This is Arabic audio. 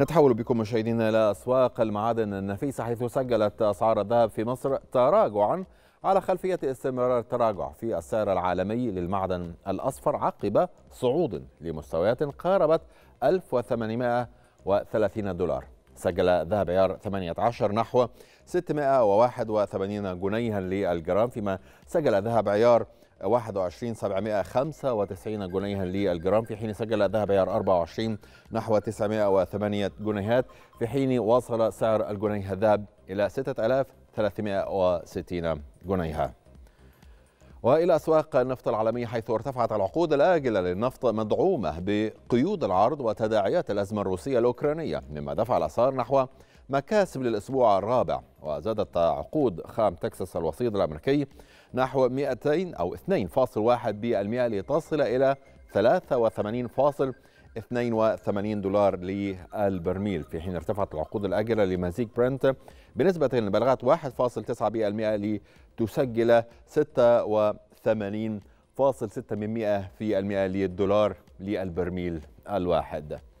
نتحول بكم مشاهدينا إلى أسواق المعادن النفيسة حيث سجلت أسعار الذهب في مصر تراجعا على خلفية استمرار التراجع في السعر العالمي للمعدن الأصفر عقب صعود لمستويات قاربت 1830 دولار سجل ذهب عيار 18 نحو 681 جنيها للجرام فيما سجل ذهب عيار 21 795 جنيها للجرام في حين سجل ذهب يار 24 نحو 908 جنيهات في حين وصل سعر الجنيه الذهب إلى 6360 جنيها والى اسواق النفط العالميه حيث ارتفعت العقود الاجله للنفط مدعومه بقيود العرض وتداعيات الازمه الروسيه الاوكرانيه مما دفع الاسعار نحو مكاسب للأسبوع الرابع وزادت عقود خام تكساس الوسيط الأمريكي نحو 200 أو 2.1% لتصل إلى 83.82 دولار للبرميل في حين ارتفعت العقود الآجلة لمزيج برنت بنسبة بلغت 1.9% لتسجل 86.6% في المئة للدولار للبرميل الواحد